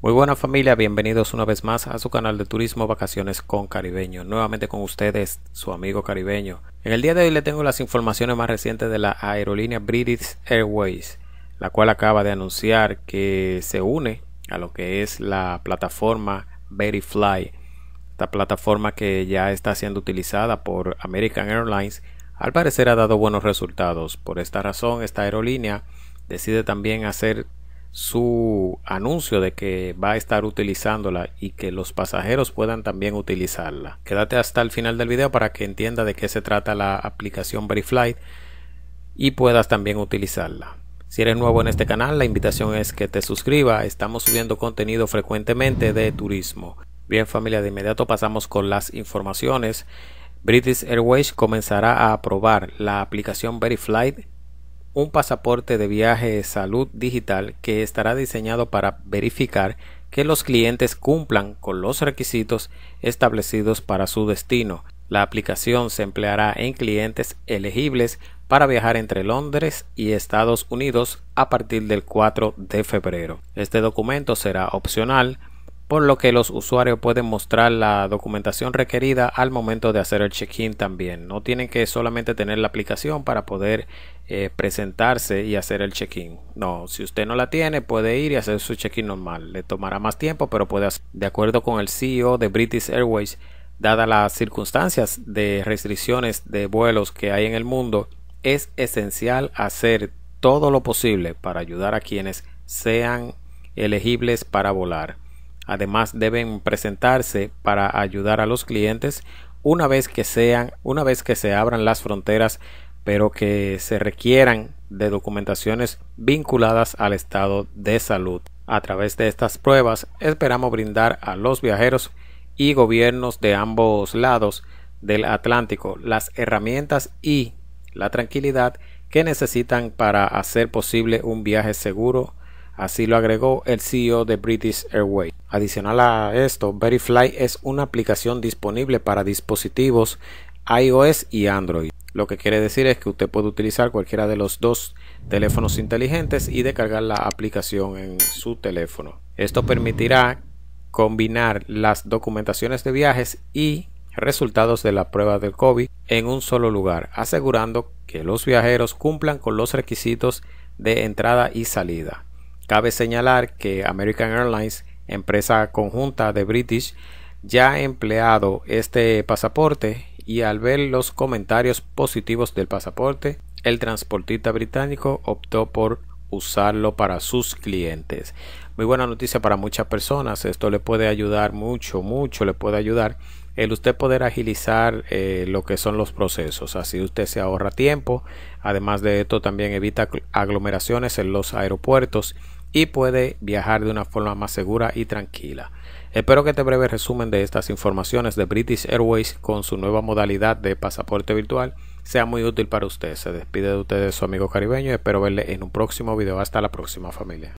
Muy buena familia, bienvenidos una vez más a su canal de turismo vacaciones con caribeño. Nuevamente con ustedes, su amigo caribeño. En el día de hoy le tengo las informaciones más recientes de la aerolínea British Airways, la cual acaba de anunciar que se une a lo que es la plataforma fly esta plataforma que ya está siendo utilizada por American Airlines, al parecer ha dado buenos resultados. Por esta razón, esta aerolínea decide también hacer su anuncio de que va a estar utilizándola y que los pasajeros puedan también utilizarla. Quédate hasta el final del video para que entienda de qué se trata la aplicación Veriflight y puedas también utilizarla. Si eres nuevo en este canal, la invitación es que te suscribas. Estamos subiendo contenido frecuentemente de turismo. Bien familia, de inmediato pasamos con las informaciones. British Airways comenzará a aprobar la aplicación Veriflight un pasaporte de viaje salud digital que estará diseñado para verificar que los clientes cumplan con los requisitos establecidos para su destino. La aplicación se empleará en clientes elegibles para viajar entre Londres y Estados Unidos a partir del 4 de febrero. Este documento será opcional, por lo que los usuarios pueden mostrar la documentación requerida al momento de hacer el check-in también. No tienen que solamente tener la aplicación para poder eh, presentarse y hacer el check-in. No, si usted no la tiene, puede ir y hacer su check-in normal. Le tomará más tiempo, pero puede hacer. De acuerdo con el CEO de British Airways, dadas las circunstancias de restricciones de vuelos que hay en el mundo, es esencial hacer todo lo posible para ayudar a quienes sean elegibles para volar. Además, deben presentarse para ayudar a los clientes una vez que sean, una vez que se abran las fronteras pero que se requieran de documentaciones vinculadas al estado de salud. A través de estas pruebas esperamos brindar a los viajeros y gobiernos de ambos lados del Atlántico las herramientas y la tranquilidad que necesitan para hacer posible un viaje seguro. Así lo agregó el CEO de British Airways. Adicional a esto, Fly es una aplicación disponible para dispositivos iOS y Android. Lo que quiere decir es que usted puede utilizar cualquiera de los dos teléfonos inteligentes y descargar la aplicación en su teléfono. Esto permitirá combinar las documentaciones de viajes y resultados de la prueba del COVID en un solo lugar, asegurando que los viajeros cumplan con los requisitos de entrada y salida. Cabe señalar que American Airlines, empresa conjunta de British, ya ha empleado este pasaporte y al ver los comentarios positivos del pasaporte, el transportista británico optó por usarlo para sus clientes. Muy buena noticia para muchas personas, esto le puede ayudar mucho, mucho le puede ayudar el usted poder agilizar eh, lo que son los procesos. Así usted se ahorra tiempo. Además de esto, también evita aglomeraciones en los aeropuertos y puede viajar de una forma más segura y tranquila. Espero que este breve resumen de estas informaciones de British Airways con su nueva modalidad de pasaporte virtual sea muy útil para usted. Se despide de ustedes su amigo caribeño y espero verle en un próximo video. Hasta la próxima familia.